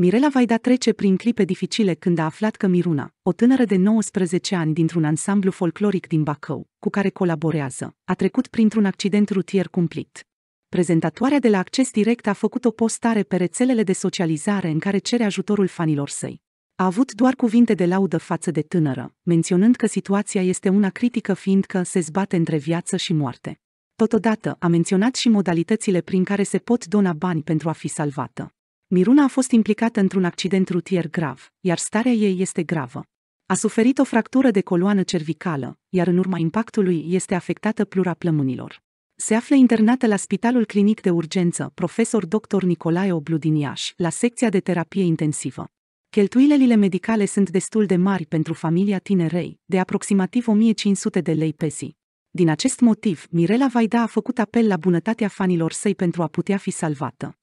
Mirela Vaida trece prin clipe dificile când a aflat că Miruna, o tânără de 19 ani dintr-un ansamblu folcloric din Bacău, cu care colaborează, a trecut printr-un accident rutier cumplit. Prezentatoarea de la Acces Direct a făcut o postare pe rețelele de socializare în care cere ajutorul fanilor săi. A avut doar cuvinte de laudă față de tânără, menționând că situația este una critică fiindcă se zbate între viață și moarte. Totodată, a menționat și modalitățile prin care se pot dona bani pentru a fi salvată. Miruna a fost implicată într-un accident rutier grav, iar starea ei este gravă. A suferit o fractură de coloană cervicală, iar în urma impactului este afectată plura plămânilor. Se află internată la Spitalul Clinic de Urgență, profesor dr. Nicolae Oblu din Iași, la secția de terapie intensivă. Cheltuielile medicale sunt destul de mari pentru familia tinerei, de aproximativ 1500 de lei pe zi. Din acest motiv, Mirela Vaida a făcut apel la bunătatea fanilor săi pentru a putea fi salvată.